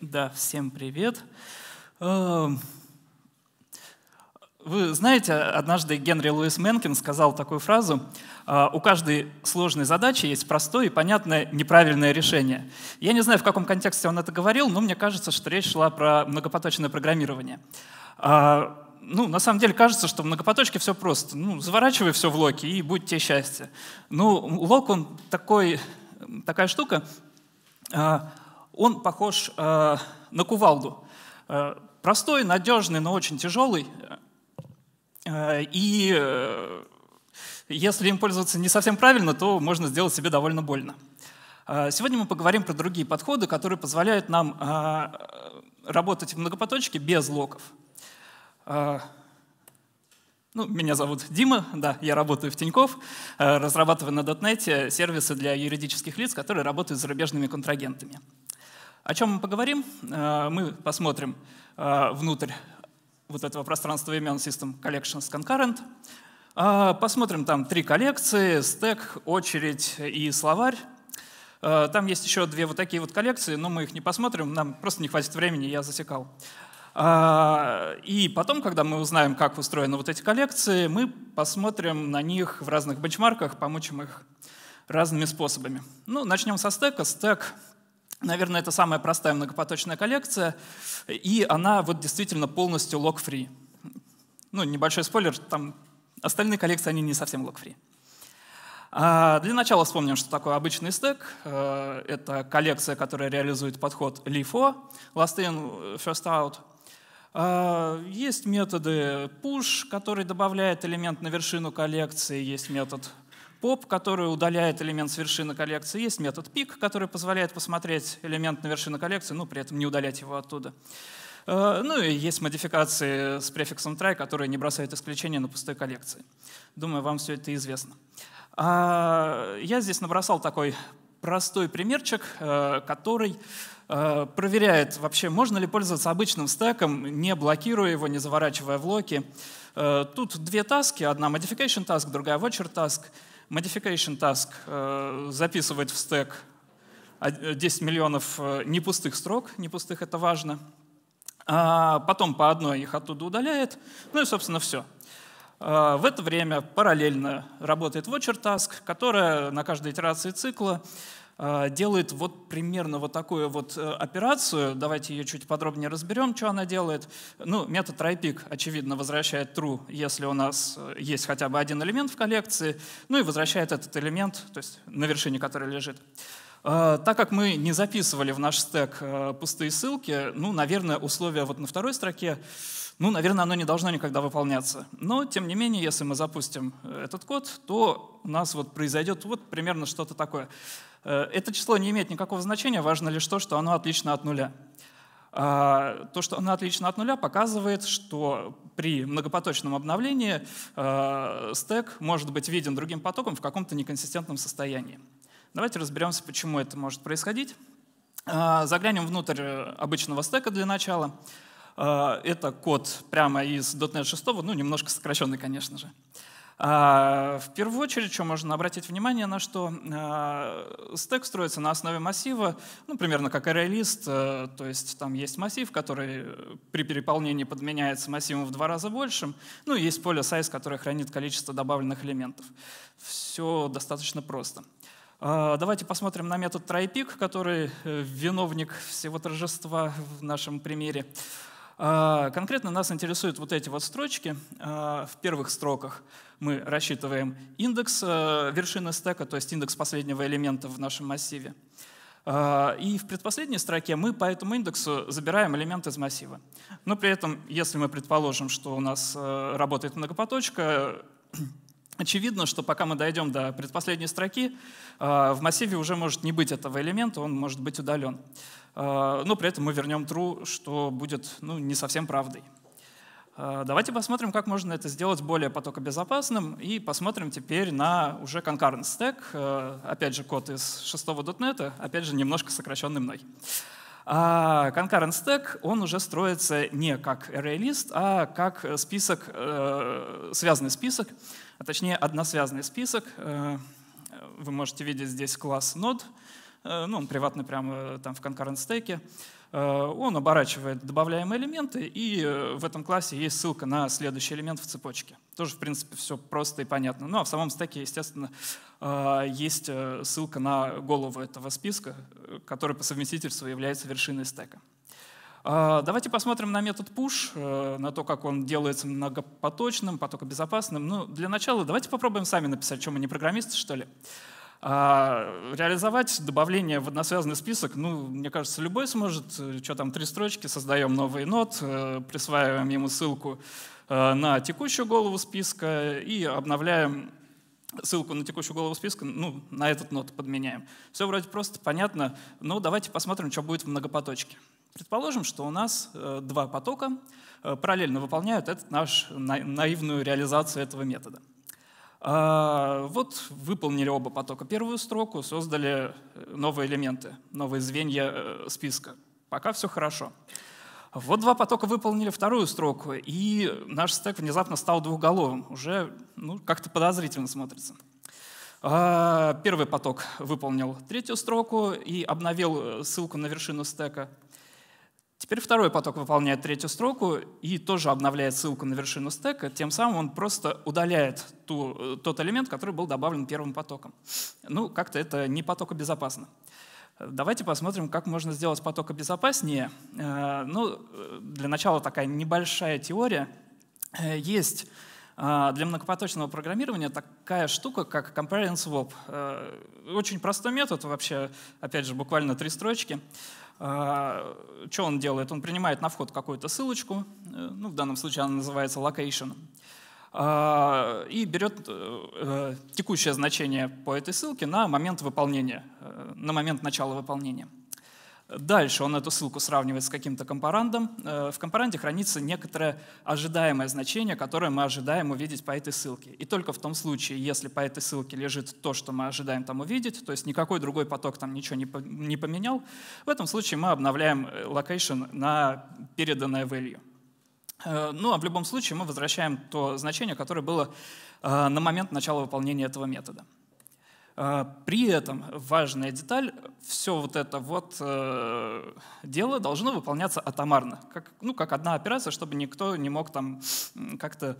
Да, всем привет. Эм, вы знаете, однажды Генри Луис Менкин сказал такую фразу, «А, у каждой сложной задачи есть простое и понятное неправильное решение. Я не знаю, в каком контексте он это говорил, но мне кажется, что речь шла про многопоточное программирование. А, ну, на самом деле кажется, что в многопоточке все просто. Ну, заворачивай все в локи и будь тебе счастье. Ну, лок, он такой, такая штука, а, он похож э, на кувалду. Э, простой, надежный, но очень тяжелый. Э, и э, если им пользоваться не совсем правильно, то можно сделать себе довольно больно. Э, сегодня мы поговорим про другие подходы, которые позволяют нам э, работать в многопоточке без локов. Э, ну, меня зовут Дима, да, я работаю в Тиньков, э, разрабатываю на .NET сервисы для юридических лиц, которые работают с зарубежными контрагентами. О чем мы поговорим? Э, мы посмотрим э, внутрь вот этого пространства имен System Collections Concurrent. Э, посмотрим там три коллекции, стек, очередь и словарь. Там есть еще две вот такие вот коллекции, но мы их не посмотрим, нам просто не хватит времени, я засекал. И потом, когда мы узнаем, как устроены вот эти коллекции, мы посмотрим на них в разных бенчмарках, помучим их разными способами. Ну, начнем со стека. Стек — Наверное, это самая простая многопоточная коллекция, и она вот действительно полностью лог-фри. Ну, небольшой спойлер, там остальные коллекции, они не совсем лог-фри. А, для начала вспомним, что такое обычный стек. Э, это коллекция, которая реализует подход LIFO, Last In, First Out. А, есть методы push, который добавляет элемент на вершину коллекции. Есть метод поп, который удаляет элемент с вершины коллекции. Есть метод пик, который позволяет посмотреть элемент на вершину коллекции, но при этом не удалять его оттуда. Э, ну и есть модификации с префиксом try, которые не бросают исключения на пустой коллекции. Думаю, вам все это известно. А, я здесь набросал такой простой примерчик, э, который э, проверяет вообще, можно ли пользоваться обычным стеком, не блокируя его, не заворачивая в локи. Тут две таски, одна modification task, другая watcher task — Modification task э, записывать в стек 10 э, миллионов э, не пустых строк, не пустых это важно. А потом по одной их оттуда удаляет. Ну и, собственно, все. А, в это время параллельно работает Watcher Task, которая на каждой итерации цикла Э, делает вот примерно вот такую вот э, операцию. Давайте ее чуть подробнее разберем, что она делает. Ну, метод trypick, очевидно, возвращает true, если у нас э, есть хотя бы один элемент в коллекции, ну и возвращает этот элемент, то есть на вершине которой лежит. Так как мы не записывали в наш стек пустые ссылки, ну, наверное, условие вот на второй строке, ну, наверное, оно не должно никогда выполняться. Но, тем не менее, если мы запустим этот код, то у нас вот произойдет вот примерно что-то такое. Э, это число не имеет никакого значения, важно лишь то, что оно отлично от нуля. А, то, что оно отлично от нуля, показывает, что при многопоточном обновлении э, стек может быть виден другим потоком в каком-то неконсистентном состоянии. Давайте разберемся, почему это может происходить. Э, заглянем внутрь обычного стека для начала. Это код прямо из .NET 6, ну, немножко сокращенный, конечно же. А, в первую очередь, что можно обратить внимание, на что а, стек строится на основе массива, ну, примерно как ArrayList, э, то есть там есть массив, который при переполнении подменяется массивом в два раза большим, ну, и есть поле size, которое хранит количество добавленных элементов. Все достаточно просто. А, давайте посмотрим на метод trypick, который э, виновник всего торжества в нашем примере. А, конкретно нас интересуют вот эти вот строчки. А, в первых строках мы рассчитываем индекс э, вершины стека, то есть индекс последнего элемента в нашем массиве. А, и в предпоследней строке мы по этому индексу забираем элемент из массива. Но при этом, если мы предположим, что у нас э, работает многопоточка, очевидно, что пока мы дойдем до предпоследней строки, э, в массиве уже может не быть этого элемента, он может быть удален. А, но при этом мы вернем true, что будет ну, не совсем правдой. А, давайте посмотрим, как можно это сделать более потокобезопасным и посмотрим теперь на уже concurrent stack, а, опять же код из 6 .NET, опять же немножко сокращенный мной. concurrent stack, он уже строится не как ArrayList, а как список, э, связанный список, а точнее односвязанный список. Э, вы можете видеть здесь класс node, Э, ну, он приватный прямо э, там в concurrent стеке, э, он оборачивает добавляемые элементы, и в этом классе есть ссылка на следующий элемент в цепочке. Тоже, в принципе, все просто и понятно. Ну, а в самом стеке, естественно, есть ссылка на голову этого списка, который по совместительству является вершиной стека. Давайте посмотрим на метод push, на то, как он делается многопоточным, потокобезопасным. Ну, для начала давайте попробуем сами написать, чем мы не программисты, что ли. А реализовать добавление в односвязанный список, ну, мне кажется, любой сможет. Что там, три строчки, создаем новый нот, э, присваиваем ему ссылку э, на текущую голову списка и обновляем ссылку на текущую голову списка, ну, на этот нот подменяем. Все вроде просто понятно, но ну, давайте посмотрим, что будет в многопоточке. Предположим, что у нас э, два потока параллельно выполняют этот наш наивную реализацию этого метода. А, вот выполнили оба потока первую строку, создали э, новые элементы, новые звенья э, списка. Пока все хорошо. Вот два потока выполнили вторую строку, и наш стек внезапно стал двухголовым. Уже ну, как-то подозрительно смотрится. А, первый поток выполнил третью строку и обновил э, ссылку на вершину стека – Теперь второй поток выполняет третью строку и тоже обновляет ссылку на вершину стека, тем самым он просто удаляет ту, э, тот элемент, который был добавлен первым потоком. Ну, как-то это не потокобезопасно. Давайте посмотрим, как можно сделать потокобезопаснее. Э, ну, э, для начала такая небольшая теория. Есть для многопоточного программирования такая штука, как comparison swap. Очень простой метод, вообще, опять же, буквально три строчки. А, Что он делает? Он принимает на вход какую-то ссылочку, э, ну, в данном случае она называется location, а, и берет э, э, текущее значение по этой ссылке на момент выполнения, на момент начала выполнения. Дальше он эту ссылку сравнивает с каким-то компарандом. Э, в компаранде хранится некоторое ожидаемое значение, которое мы ожидаем увидеть по этой ссылке. И только в том случае, если по этой ссылке лежит то, что мы ожидаем там увидеть, то есть никакой другой поток там ничего не поменял, в этом случае мы обновляем location э, на переданное value. Э, ну, а в любом случае мы возвращаем то значение, которое было на момент начала выполнения этого метода. А, при этом важная деталь, все вот это вот э, дело должно выполняться атомарно, как, ну, как одна операция, чтобы никто не мог там как-то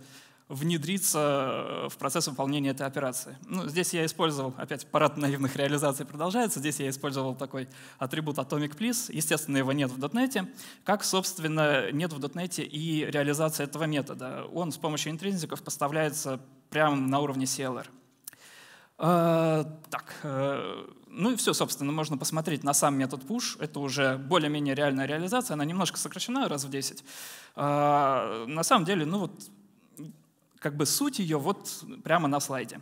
внедриться э, в процесс выполнения этой операции. Ну, здесь я использовал, опять парад наивных реализаций продолжается, здесь я использовал такой атрибут Atomic Please, естественно, его нет в .NET, как, собственно, нет в .NET и реализация этого метода. Он с помощью интринзиков поставляется прямо на уровне CLR. Э, так, э, ну и все, собственно, можно посмотреть на сам метод push. Это уже более-менее реальная реализация, она немножко сокращена раз в 10. Э, на самом деле, ну вот, как бы суть ее вот прямо на слайде.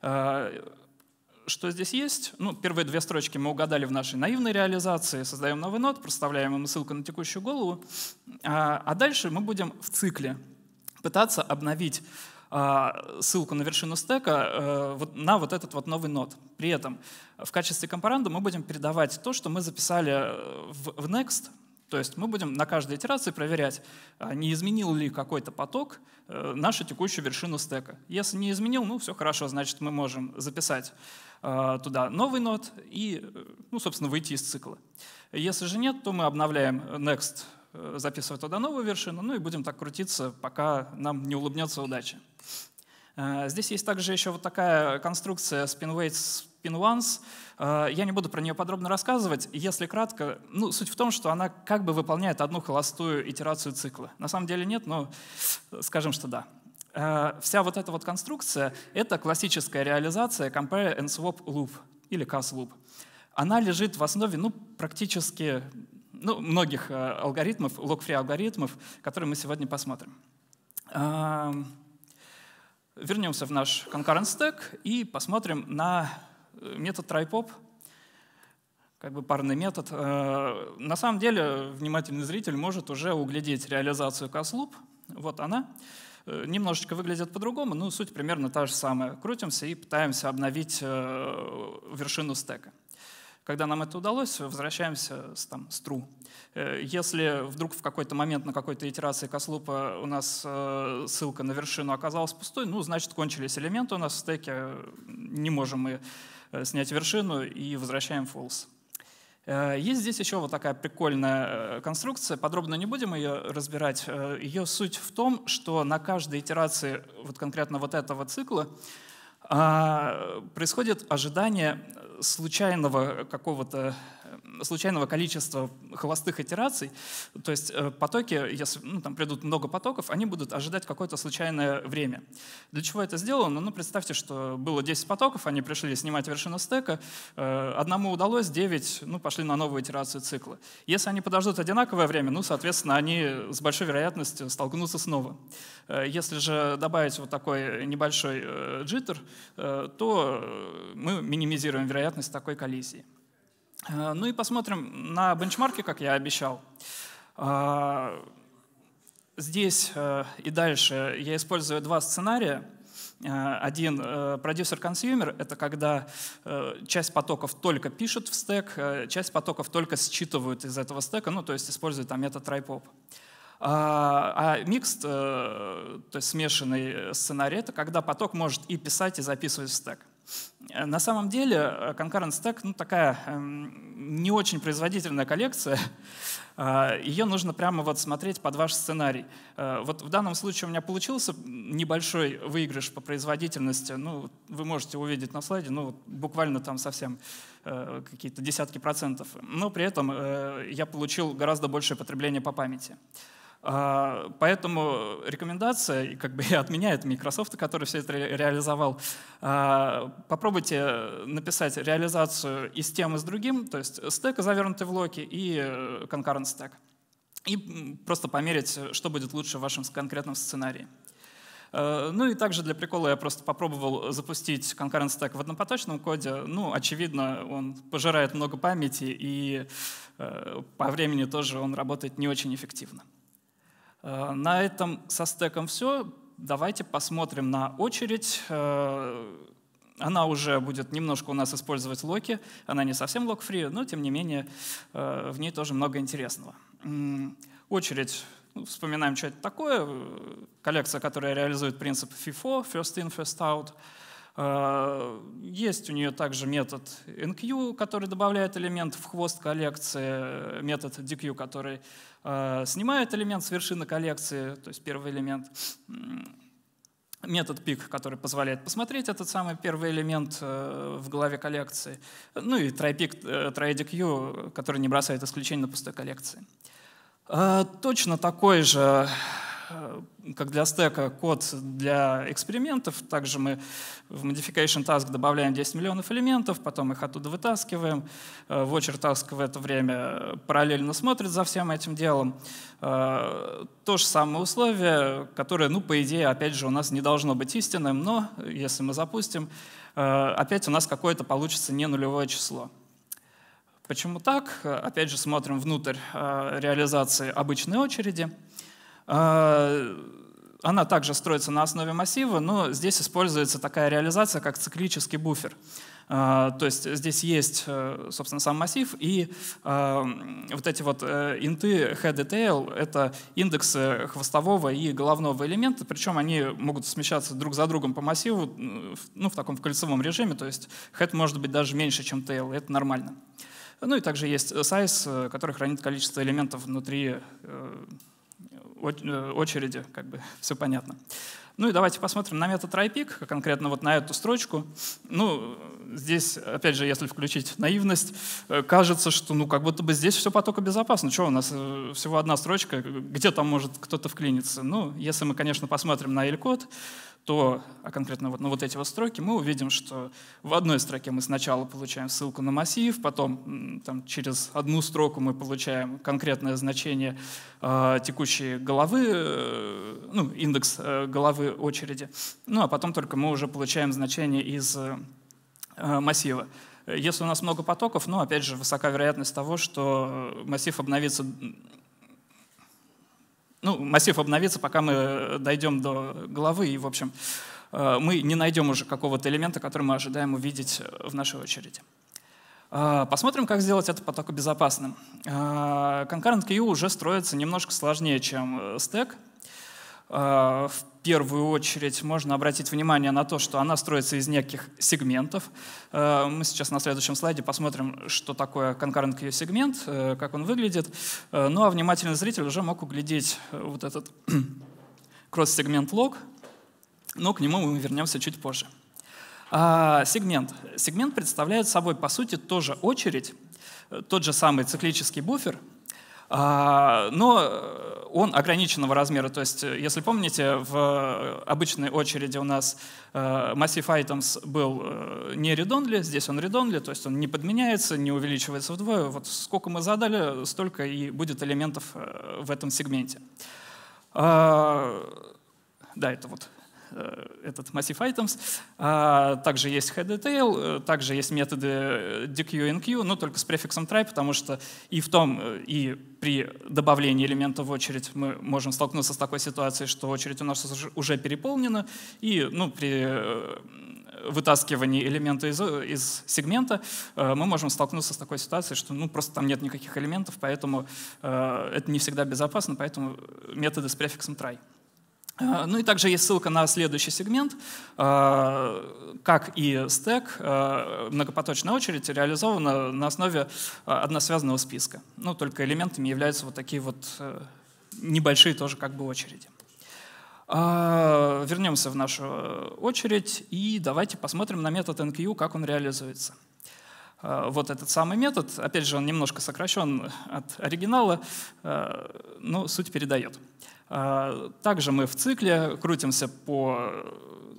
что здесь есть? Ну, первые две строчки мы угадали в нашей наивной реализации, создаем новый нод, проставляем ему ссылку на текущую голову, а дальше мы будем в цикле пытаться обновить а, ссылку на вершину стека э, на вот этот вот новый нод. При этом в качестве компаранда мы будем передавать то, что мы записали э, в next, то есть мы будем на каждой итерации проверять, а, не изменил ли какой-то поток э, нашу текущую вершину стека. Если не изменил, ну все хорошо, значит мы можем записать туда новый нод и, ну, собственно, выйти из цикла. Если же нет, то мы обновляем next Э, записывать туда новую вершину, ну и будем так крутиться, пока нам не улыбнется удача. Э, здесь есть также еще вот такая конструкция spin-weights, spin-ones. Э, я не буду про нее подробно рассказывать. Если кратко, ну, суть в том, что она как бы выполняет одну холостую итерацию цикла. На самом деле нет, но скажем, что да вся вот эта вот конструкция — это классическая реализация compare and swap loop или CAS loop. Она лежит в основе ну, практически ну, многих э, алгоритмов, лог-фри алгоритмов, которые мы сегодня посмотрим. Вернемся в наш concurrent stack и посмотрим на э, метод trypop, как бы парный метод. Э, на самом деле внимательный зритель может уже углядеть реализацию Casloop. Вот она. Немножечко выглядит по-другому, но суть примерно та же самая. Крутимся и пытаемся обновить вершину стека. Когда нам это удалось, возвращаемся с, там, с true. Э, если вдруг в какой-то момент на какой-то итерации кослупа у нас э, ссылка на вершину оказалась пустой, ну, значит, кончились элементы у нас в стеке, не можем мы э, снять вершину и возвращаем false. Есть здесь еще вот такая прикольная конструкция, подробно не будем ее разбирать. Ее суть в том, что на каждой итерации вот конкретно вот этого цикла а, происходит ожидание случайного какого-то случайного количества холостых итераций. То есть э, потоки, если ну, там придут много потоков, они будут ожидать какое-то случайное время. Для чего это сделано? Ну, ну, представьте, что было 10 потоков, они пришли снимать вершину стека, э, одному удалось, 9 ну, пошли на новую итерацию цикла. Если они подождут одинаковое время, ну, соответственно, они с большой вероятностью столкнутся снова. Э, если же добавить вот такой небольшой джиттер, то мы минимизируем вероятность такой коллизии. Э, ну и посмотрим на бенчмарки, как я обещал. Э, здесь э, и дальше я использую два сценария. Один продюсер-консюмер — это когда часть потоков только пишут в стек, часть потоков только считывают из этого стека, ну, то есть используют там метод trypop. А микст, то есть смешанный сценарий, это когда поток может и писать, и записывать в стек. Э, на самом деле э, Concurrent Stack ну, такая эм, не очень производительная коллекция. Э, Ее нужно прямо вот смотреть под ваш сценарий. Вот в данном случае у меня получился небольшой выигрыш по производительности. Ну, вы можете увидеть на слайде, ну, буквально там совсем какие-то десятки процентов. Но при этом я получил гораздо большее потребление по памяти. А, поэтому рекомендация, как бы и от меня, от Microsoft, который все это реализовал, а, попробуйте написать реализацию и с тем, и с другим, то есть стека, завернутый в локи, и э, concurrent stack. И просто померить, что будет лучше в вашем конкретном сценарии. Э, ну и также для прикола я просто попробовал запустить concurrent stack в однопоточном коде. Ну, очевидно, он пожирает много памяти, и э, по времени тоже он работает не очень эффективно. Э, на этом со стеком все. Давайте посмотрим на очередь. Э, она уже будет немножко у нас использовать локи. Она не совсем лок-фри, но тем не менее э, в ней тоже много интересного. Очередь ну, вспоминаем, что это такое. Коллекция, которая реализует принцип FIFO, First In, First Out. Э, есть у нее также метод NQ, который добавляет элемент в хвост коллекции, э, метод DQ, который э, снимает элемент с вершины коллекции, то есть первый элемент метод пик, который позволяет посмотреть этот самый первый элемент в голове коллекции. Ну и тройпик, тройдикью, который не бросает исключение на пустой коллекции. Точно такой же Э, как для стека код для экспериментов. Также мы в modification task добавляем 10 миллионов элементов, потом их оттуда вытаскиваем. Э, Watcher task в это время параллельно смотрит за всем этим делом. Э, То же самое условие, которое, ну, по идее, опять же, у нас не должно быть истинным, но если мы запустим, опять у нас какое-то получится не нулевое число. Почему так? Опять же, смотрим внутрь реализации обычной очереди. А, она также строится на основе массива, но здесь используется такая реализация, как циклический буфер. А, то есть здесь есть, э, собственно, сам массив, и а, вот эти вот э, инты head и tail — это индексы хвостового и головного элемента, причем они могут смещаться друг за другом по массиву, ну, в таком в кольцевом режиме, то есть head может быть даже меньше, чем tail, и это нормально. Ну и также есть size, э, который хранит количество элементов внутри Э, очереди, как бы все понятно. Ну и давайте посмотрим на метод RIPIC, конкретно вот на эту строчку. Ну, здесь, опять же, если включить наивность, э, кажется, что ну как будто бы здесь все потока безопасно. Что у нас э, всего одна строчка, где там может кто-то вклиниться? Ну, если мы, конечно, посмотрим на L-код, то, а конкретно вот на вот эти вот строки, мы увидим, что в одной строке мы сначала получаем ссылку на массив, потом там, через одну строку мы получаем конкретное значение э, текущей головы, э, ну, индекс э, головы очереди. Ну а потом только мы уже получаем значение из э, э, массива. Если у нас много потоков, ну, опять же, высока вероятность того, что э, массив обновится ну, массив обновится, пока мы дойдем до головы, и, в общем, мы не найдем уже какого-то элемента, который мы ожидаем увидеть в нашей очереди. Посмотрим, как сделать это потокобезопасным. Concurrent Queue уже строится немножко сложнее, чем стек, а, в первую очередь можно обратить внимание на то, что она строится из неких сегментов. А, мы сейчас на следующем слайде посмотрим, что такое concurrent queue сегмент, э, как он выглядит. Э, ну а внимательный зритель уже мог углядеть э, вот этот кросс-сегмент лог, но к нему мы вернемся чуть позже. А, сегмент. Сегмент представляет собой, по сути, тоже очередь, тот же самый циклический буфер, а, но он ограниченного размера. То есть, э, если помните, в э, обычной очереди у нас массив э, items был не редонли, здесь он редонли, то есть он не подменяется, не увеличивается вдвое. Вот сколько мы задали, столько и будет элементов в этом сегменте. А, да, это вот Э, этот массив items. А, также есть head-detail, э, также есть методы dq э, но только с префиксом try, потому что и в том, и при добавлении элемента в очередь мы можем столкнуться с такой ситуацией, что очередь у нас уже переполнена, и ну, при вытаскивании элемента из, из сегмента, мы можем столкнуться с такой ситуацией, что ну, просто там нет никаких элементов, поэтому это не всегда безопасно, поэтому методы с префиксом try. Э, ну и также есть ссылка на следующий сегмент. Э, как и стек, э, многопоточная очередь реализована на основе односвязанного списка. Ну, только элементами являются вот такие вот небольшие тоже как бы очереди. Вернемся в нашу очередь и давайте посмотрим на метод NQ, как он реализуется вот этот самый метод. Опять же, он немножко сокращен от оригинала, но суть передает. А, также мы в цикле крутимся по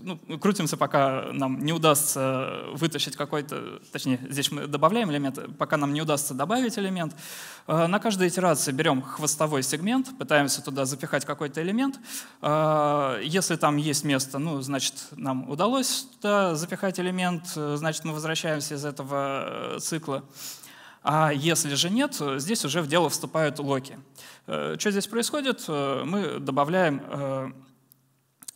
ну, крутимся, пока нам не удастся вытащить какой-то, точнее, здесь мы добавляем элемент, пока нам не удастся добавить элемент. А, на каждой итерации берем хвостовой сегмент, пытаемся туда запихать какой-то элемент. А, если там есть место, ну, значит, нам удалось туда запихать элемент, значит, мы возвращаемся из этого э, цикла. А если же нет, э, здесь уже в дело вступают локи. Э, что здесь происходит? Э, мы добавляем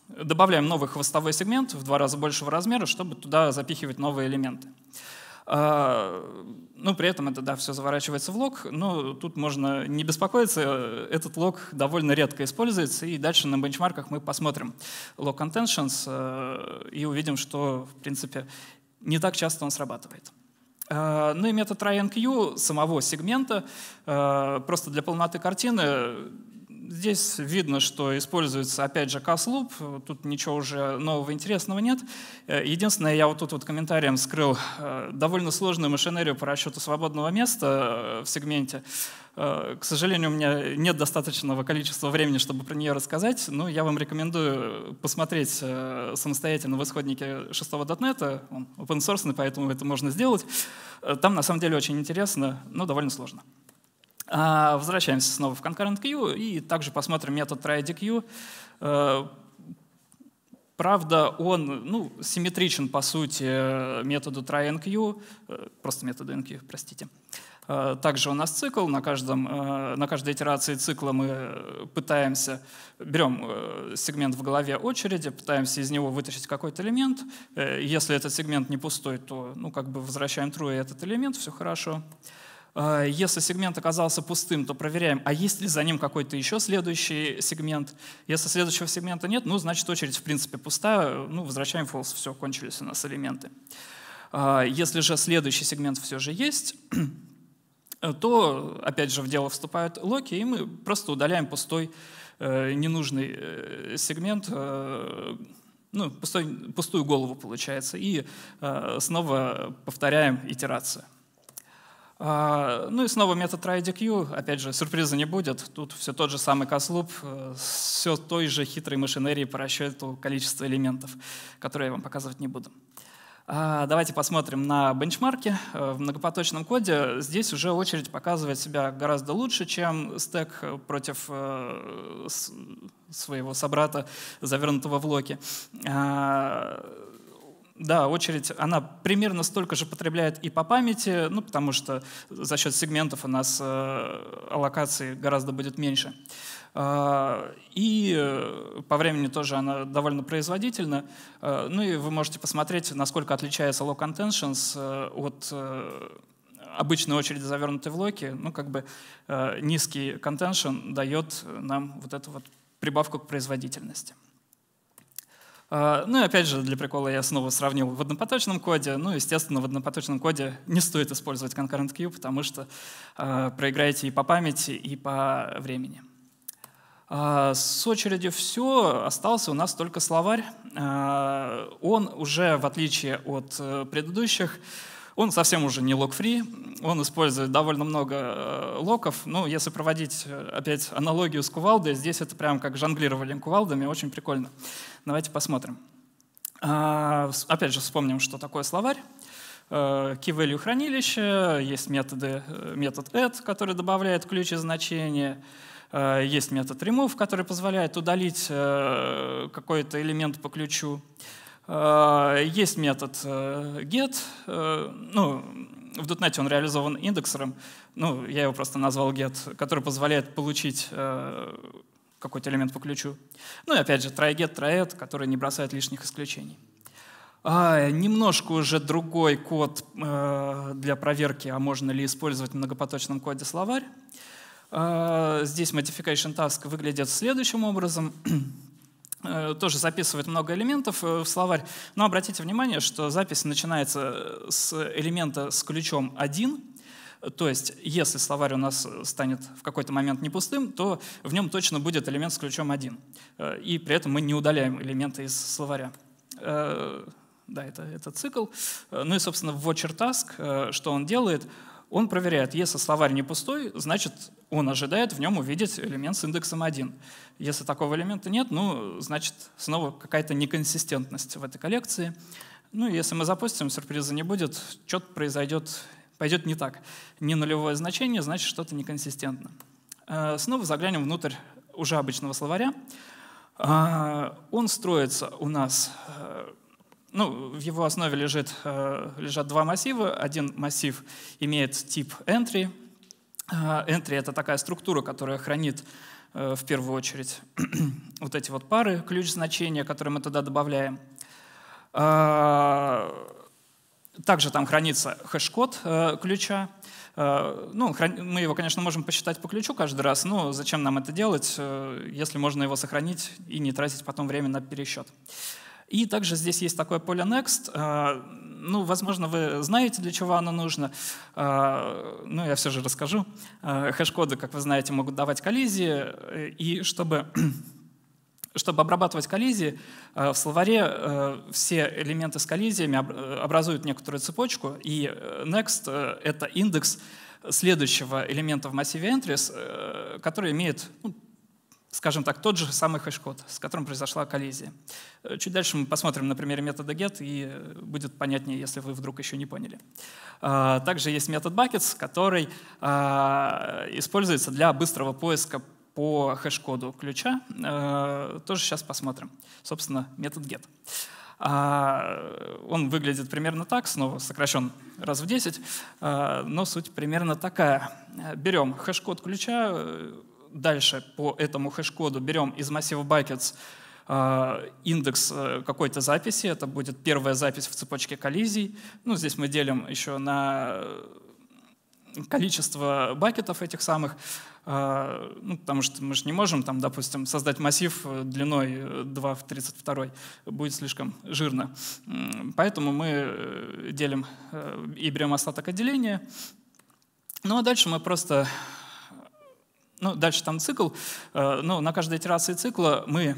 добавляем новый хвостовой сегмент в два раза большего размера, чтобы туда запихивать новые элементы. Ну, при этом это, да, все заворачивается в лог, но тут можно не беспокоиться, этот лог довольно редко используется, и дальше на бенчмарках мы посмотрим log contentions и увидим, что, в принципе, не так часто он срабатывает. Э, ну и метод try самого сегмента, э, просто для полноты картины, здесь видно, что используется, опять же, каслуп, тут ничего уже нового интересного нет. Э, единственное, я вот тут вот комментарием скрыл довольно сложную машинерию по расчету свободного места в сегменте. Э, к сожалению, у меня нет достаточного количества времени, чтобы про нее рассказать, но я вам рекомендую посмотреть э, самостоятельно в исходнике 6 .NET. Он open source, поэтому это можно сделать. Э, там на самом деле очень интересно, но довольно сложно. А, возвращаемся снова в ConcurrentQ и также посмотрим метод TryDQ. Правда, он ну, симметричен, по сути, методу tryNQ, просто методу NQ, простите. Uh, Э, также у нас цикл, на, каждом, э, на каждой итерации цикла мы э, пытаемся, берем сегмент в голове очереди, пытаемся из него вытащить какой-то элемент. Если этот сегмент не пустой, то ну, как бы возвращаем true и этот элемент, все хорошо. Если сегмент оказался пустым, то проверяем, а есть ли за ним какой-то еще следующий сегмент. Если следующего сегмента нет, ну, значит, очередь в принципе пустая, ну, возвращаем false, все, кончились у нас элементы. Если же следующий сегмент все же есть, Э, то, опять же, в дело вступают локи, и мы просто удаляем пустой, э, ненужный э, сегмент, ну, пустой, пустую голову, получается, и снова повторяем итерацию. А, ну и снова метод RideQ, опять же, сюрприза не будет, тут все тот же самый кослуп, все той же хитрой машинерии по расчету количества элементов, которые я вам показывать не буду. А, давайте посмотрим на бенчмарки э, в многопоточном коде. Здесь уже очередь показывает себя гораздо лучше, чем стек против э, своего собрата, завернутого в локи. А, да, очередь, она примерно столько же потребляет и по памяти, ну, потому что за счет сегментов у нас э, аллокации гораздо будет меньше. Э, а, и э, по времени тоже она довольно производительна. Э, ну и вы можете посмотреть, насколько отличается Low Contentions э, от обычной очереди завернутой в локи. Ну как бы низкий contention дает нам вот эту вот прибавку к производительности. Ну и опять же, для прикола я снова сравнил в однопоточном коде. Ну, естественно, в однопоточном коде не стоит использовать concurrent queue, потому что э, проиграете и по памяти, и по времени. А, с очередью все, остался у нас только словарь. А, он уже, в отличие от э, предыдущих, он совсем уже не лог-фри, он использует довольно много э, локов. Ну, если проводить э, опять аналогию с кувалдой, здесь это прям как жонглировали кувалдами, очень прикольно. Давайте посмотрим. А, опять же вспомним, что такое словарь key-value хранилище, есть методы, метод add, который добавляет ключи значения, Э, есть метод remove, который позволяет удалить э, какой-то элемент по ключу. Э, есть метод get. Ну, в .NET он реализован индексером. Ну, я его просто назвал get, который позволяет получить какой-то элемент по ключу. Ну и опять же, try get, try add, который не бросает лишних исключений. А, немножко уже другой код э, для проверки, а можно ли использовать в многопоточном коде словарь. А, здесь modification task выглядит следующим образом. Э, тоже записывает много элементов э, в словарь. Но обратите внимание, что запись начинается э, с элемента с ключом 1, то есть, если словарь у нас станет в какой-то момент не пустым, то в нем точно будет элемент с ключом 1. И при этом мы не удаляем элементы из словаря. Да, это, это цикл. Ну и, собственно, в Watcher Task, что он делает? Он проверяет, если словарь не пустой, значит, он ожидает в нем увидеть элемент с индексом 1. Если такого элемента нет, ну, значит, снова какая-то неконсистентность в этой коллекции. Ну, если мы запустим, сюрприза не будет, что-то произойдет, пойдет не так. Не нулевое значение, значит, что-то неконсистентно. Э, снова заглянем внутрь уже обычного словаря. Э, он строится у нас, э, ну, в его основе лежит, лежат два массива. Один массив имеет тип entry — Entry а, — это такая структура, которая хранит э, в первую очередь вот эти вот пары ключ значения, которые мы туда добавляем. А, также там хранится хэш-код э, ключа. Э, ну, мы его, конечно, можем посчитать по ключу каждый раз, но зачем нам это делать, если можно его сохранить и не тратить потом время на пересчет. И также здесь есть такое поле next ну, возможно, вы знаете, для чего оно нужно, а, но ну, я все же расскажу. А, хэш-коды, как вы знаете, могут давать коллизии, и чтобы чтобы обрабатывать коллизии, а, в словаре все элементы с коллизиями образуют некоторую цепочку, и э, next э, — это индекс следующего элемента в массиве entries, э, который имеет ну, скажем так, тот же самый хэш-код, с которым произошла коллизия. Э, чуть дальше мы посмотрим на примере метода get, и э, будет понятнее, если вы вдруг еще не поняли. А, также есть метод buckets, который а, используется для быстрого поиска по хэш-коду ключа. Э, тоже сейчас посмотрим. Собственно, метод get. А, он выглядит примерно так, снова сокращен раз в 10, но суть примерно такая. Берем хэш-код ключа, дальше по этому хэш-коду берем из массива buckets э, индекс э, какой-то записи, это будет первая запись в цепочке коллизий. Ну, здесь мы делим еще на э, количество бакетов этих самых, ну, потому что мы же не можем, там, допустим, создать массив длиной 2 в 32, будет слишком жирно. Поэтому мы делим и берем остаток отделения. Ну а дальше мы просто ну, дальше там цикл. Э, ну, на каждой итерации цикла мы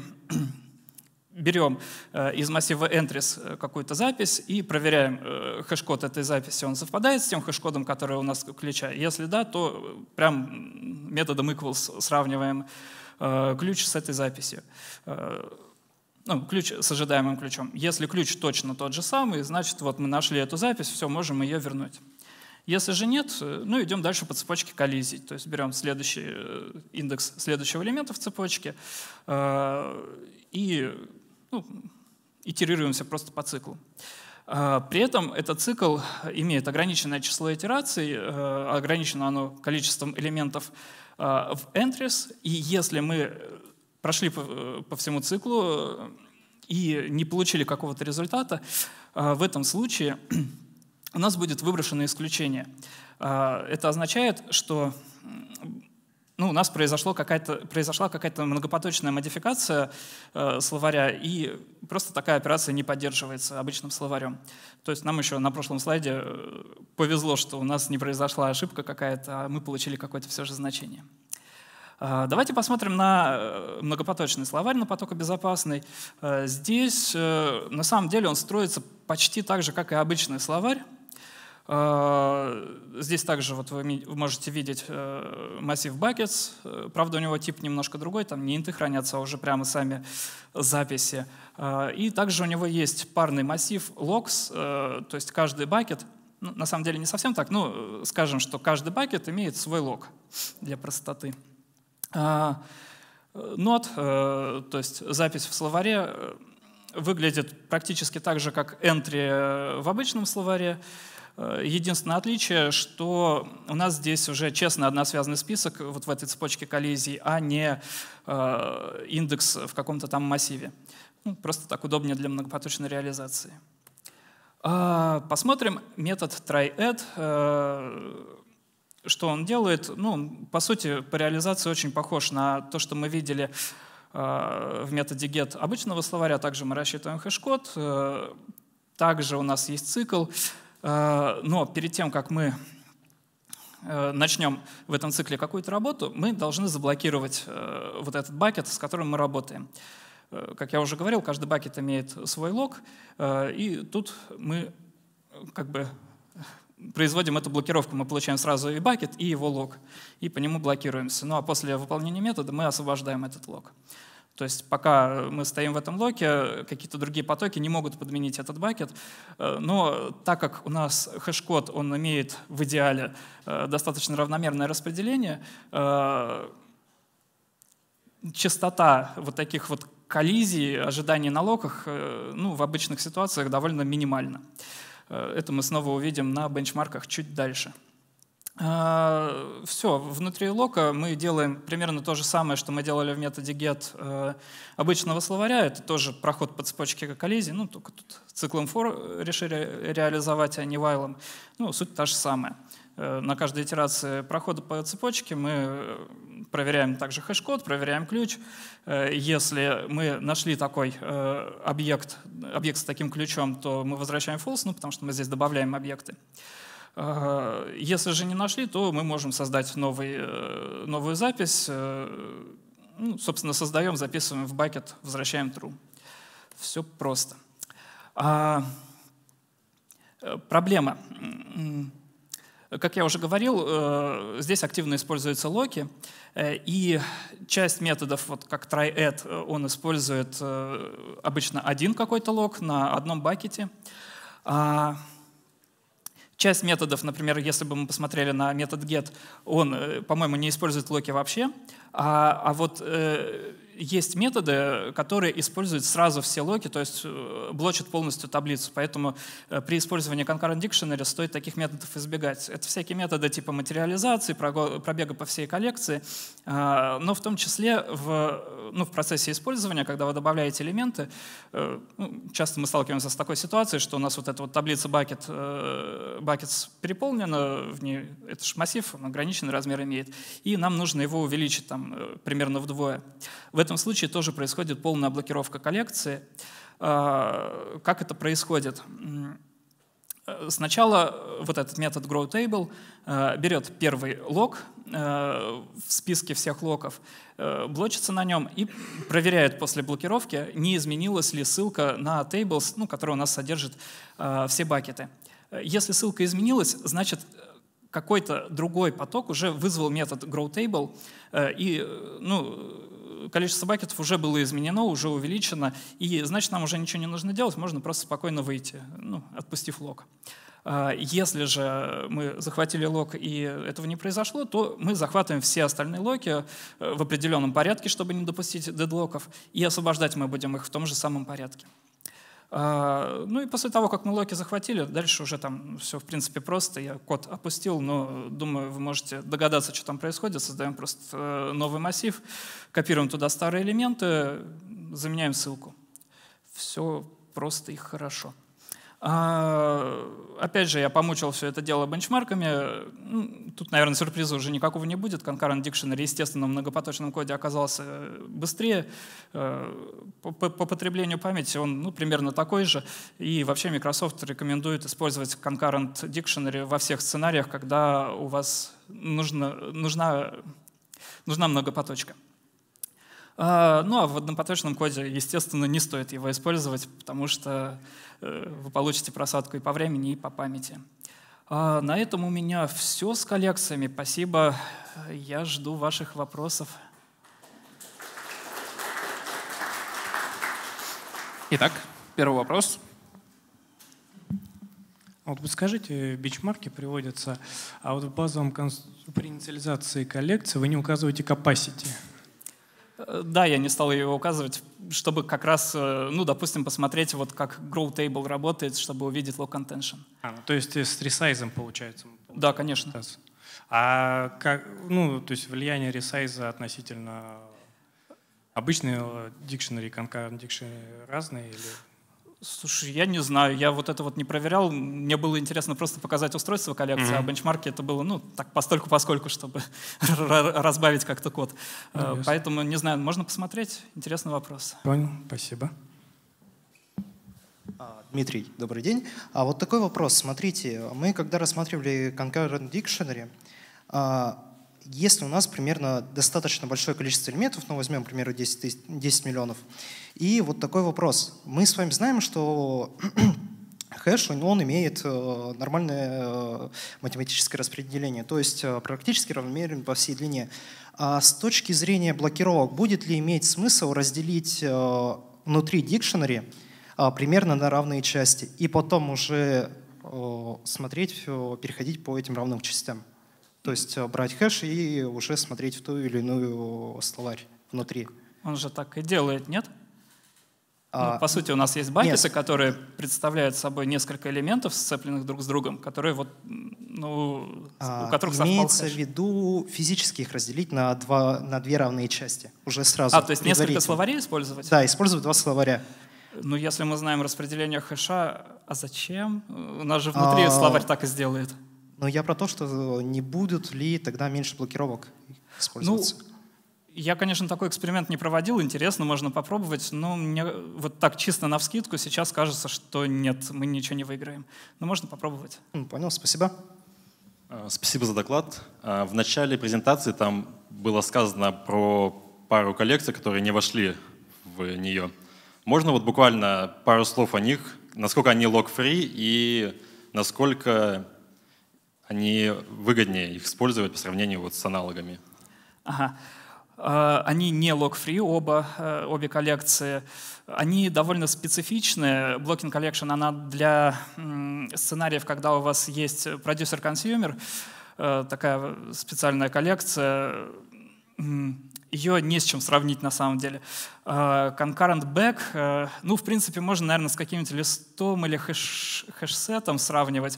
берем э, из массива entries э, какую-то запись и проверяем хэш-код этой записи, он совпадает с тем хэш-кодом, который у нас ключа. Если да, то прям методом equals сравниваем ключ с этой записью. Ну, ключ с ожидаемым ключом. Если ключ точно тот же самый, значит, вот мы нашли эту запись, все, можем ее вернуть. Если же нет, э, ну идем дальше по цепочке коллизий. То есть берем следующий э, индекс следующего элемента в цепочке э, и ну, итерируемся просто по циклу. При этом этот цикл имеет ограниченное число итераций, ограничено оно количеством элементов в entries, и если мы прошли по всему циклу и не получили какого-то результата, в этом случае у нас будет выброшено исключение. А, это означает, что ну, у нас произошло какая-то, произошла какая-то многопоточная модификация э, словаря, и просто такая операция не поддерживается обычным словарем. То есть нам еще на прошлом слайде э, повезло, что у нас не произошла ошибка какая-то, а мы получили какое-то все же значение. А, давайте посмотрим на э, многопоточный словарь, на потокобезопасный. Э, здесь, на самом деле, он строится почти так же, как и обычный словарь. Э, здесь также вот вы можете видеть э, массив Buckets. Э, правда, у него тип немножко другой, там не инты хранятся, а уже прямо сами записи. И также у него есть парный массив logs, то есть каждый бакет, ну, на самом деле не совсем так, ну, скажем, что каждый бакет имеет свой лог для простоты. Нот, то есть запись в словаре, выглядит практически так же, как entry в обычном словаре. Э, единственное отличие, что у нас здесь уже честно односвязанный список вот в этой цепочке коллизий, а не э, индекс в каком-то там массиве. Ну, просто так удобнее для многопоточной реализации. А, посмотрим метод try-add. Э, что он делает? Ну, по сути, по реализации очень похож на то, что мы видели в методе get обычного словаря. Также мы рассчитываем хэш-код. Также у нас есть цикл. Э, но перед тем, как мы э, начнем в этом цикле какую-то работу, мы должны заблокировать э, вот этот бакет, с которым мы работаем. Как я уже говорил, каждый бакет имеет свой лог, и тут мы как бы производим эту блокировку. Мы получаем сразу и бакет, и его лог, и по нему блокируемся. Ну а после выполнения метода мы освобождаем этот лог. То есть пока мы стоим в этом локе, какие-то другие потоки не могут подменить этот бакет. Э, но так как у нас хэш-код, он имеет в идеале э, достаточно равномерное распределение, э, частота вот таких вот коллизий, ожиданий на локах ну, в обычных ситуациях довольно минимальна. Это мы снова увидим на бенчмарках чуть дальше. Э, все, внутри лока мы делаем примерно то же самое, что мы делали в методе get э, обычного словаря. Это тоже проход по цепочке коллизий, ну, только тут циклом for э, решили реализовать, а не вайлом. Ну, суть та же самая. На каждой итерации прохода по цепочке мы проверяем также хэш-код, проверяем ключ. Если мы нашли такой объект, объект с таким ключом, то мы возвращаем false, ну, потому что мы здесь добавляем объекты. Если же не нашли, то мы можем создать новый, э, новую запись. Э, ну, собственно, создаем, записываем в бакет, возвращаем true. Все просто. А, э, проблема. Как я уже говорил, здесь активно используются локи, и часть методов, вот как try-add, он использует обычно один какой-то лог на одном бакете. А, часть методов, например, если бы мы посмотрели на метод get, он, э, по-моему, не использует локи вообще, а, а вот э, есть методы, которые используют сразу все локи, то есть э, блочат полностью таблицу. Поэтому э, при использовании Concurrent Dictionary стоит таких методов избегать. Это всякие методы типа материализации, пробега по всей коллекции, а, но в том числе в, ну, в процессе использования, когда вы добавляете элементы, э, ну, часто мы сталкиваемся с такой ситуацией, что у нас вот эта вот таблица бакет, бакет переполнена, в ней, это же массив, он ограниченный размер имеет, и нам нужно его увеличить там примерно вдвое. В этом этом случае тоже происходит полная блокировка коллекции. А, как это происходит? Сначала вот этот метод growTable а, берет первый лог а, в списке всех локов, блочится на нем и проверяет после блокировки, не изменилась ли ссылка на tables, ну, которая у нас содержит все бакеты. Если ссылка изменилась, значит какой-то другой поток уже вызвал метод growtable, э, и э, ну, количество бакетов уже было изменено, уже увеличено, и значит, нам уже ничего не нужно делать, можно просто спокойно выйти, ну, отпустив лог. А, если же мы захватили лог и этого не произошло, то мы захватываем все остальные локи э, в определенном порядке, чтобы не допустить дедлоков, и освобождать мы будем их в том же самом порядке. А, ну и после того, как мы Локи захватили, дальше уже там все в принципе просто. Я код опустил, но думаю, вы можете догадаться, что там происходит. Создаем просто э, новый массив, копируем туда старые элементы, заменяем ссылку. Все просто и хорошо. А, опять же, я помучил все это дело бенчмарками. Тут, наверное, сюрприза уже никакого не будет. Concurrent Dictionary, естественно, в многопоточном коде оказался э, быстрее. Э, по, потреблению памяти он ну, примерно такой же. И вообще Microsoft рекомендует использовать Concurrent Dictionary во всех сценариях, когда у вас нужно, нужна, нужна многопоточка. А, ну а в однопоточном коде, естественно, не стоит его использовать, потому что э, вы получите просадку и по времени, и по памяти. А, на этом у меня все с коллекциями. Спасибо. Я жду ваших вопросов. Итак, первый вопрос. А вот вы подскажите, бичмарки приводятся, а вот в базовом при инициализации коллекции вы не указываете capacity. Э, да, я не стал ее указывать, чтобы как раз, э, ну, допустим, посмотреть, вот как Grow Table работает, чтобы увидеть low contention. А, ну, то есть э, с ресайзом получается? Ну, да, конечно. А как, ну, то есть влияние ресайза относительно обычные dictionary, конкан dictionary разные? Или... Слушай, я не знаю, я вот это вот не проверял. Мне было интересно просто показать устройство коллекции, mm-hmm. а бенчмарки это было, ну, так постольку поскольку, чтобы разбавить как-то код. Интересно. Э, ну, поэтому, не знаю, можно посмотреть? Интересный вопрос. Понял, спасибо. А, Дмитрий, добрый день. А вот такой вопрос. Смотрите, мы когда рассматривали Concurrent Dictionary, а, если у нас примерно достаточно большое количество элементов, ну возьмем, к примеру, 10, тысяч, 10 миллионов, и вот такой вопрос. Мы с вами знаем, что хэш, он имеет э, нормальное э, математическое распределение, то есть э, практически равномерен по всей длине. А с точки зрения блокировок, будет ли иметь смысл разделить внутри дикшенери примерно на равные части и потом уже смотреть, переходить по этим равным частям? То есть э, брать хэш и уже смотреть в ту или иную э, словарь внутри. Он же так и делает, нет? А, ну, по сути, у нас есть бакеты, которые представляют собой несколько элементов, сцепленных друг с другом, которые вот, ну, а, у которых Имеется в виду физически их разделить на, два, на две равные части уже сразу. А, то есть несколько словарей использовать? Да, использовать два словаря. Ну, если мы знаем распределение хэша, а зачем? У нас же внутри а, словарь так и сделает. Но я про то, что э, не будут ли тогда меньше блокировок использоваться. Ну, я, конечно, такой эксперимент не проводил, интересно, можно попробовать, но мне вот так чисто на вскидку сейчас кажется, что нет, мы ничего не выиграем. Но можно попробовать. Понял, спасибо. А, спасибо за доклад. А, в начале презентации там было сказано про пару коллекций, которые не вошли в нее. Можно вот буквально пару слов о них, насколько они лог-фри и насколько они выгоднее их использовать по сравнению вот с аналогами. Ага. Э, они не лог-фри, оба, э, обе коллекции. Они довольно специфичны. Blocking Collection, она для сценариев, когда у вас есть продюсер-консюмер, э, такая специальная коллекция, ее не с чем сравнить на самом деле. Concurrent Back, ну, в принципе, можно, наверное, с каким-нибудь листом или хэш хэшсетом сравнивать.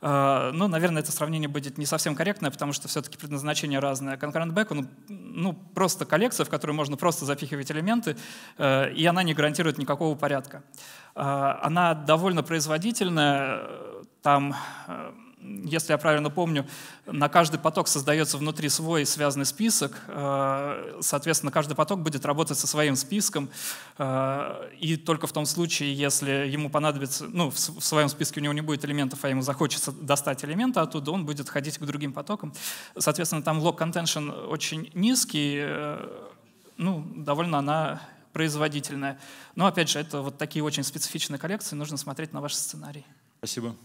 Э, ну, наверное, это сравнение будет не совсем корректное, потому что все-таки предназначение разное. А Concurrent Back, он, ну, просто коллекция, в которую можно просто запихивать элементы, э, и она не гарантирует никакого порядка. Э, она довольно производительная, там если я правильно помню, на каждый поток создается внутри свой связанный список. Э, соответственно, каждый поток будет работать со своим списком. Э, и только в том случае, если ему понадобится, ну, в своем списке у него не будет элементов, а ему захочется достать элементы оттуда, он будет ходить к другим потокам. Соответственно, там лог contention очень низкий, э, ну, довольно она производительная. Но, опять же, это вот такие очень специфичные коллекции, нужно смотреть на ваши сценарии. Спасибо.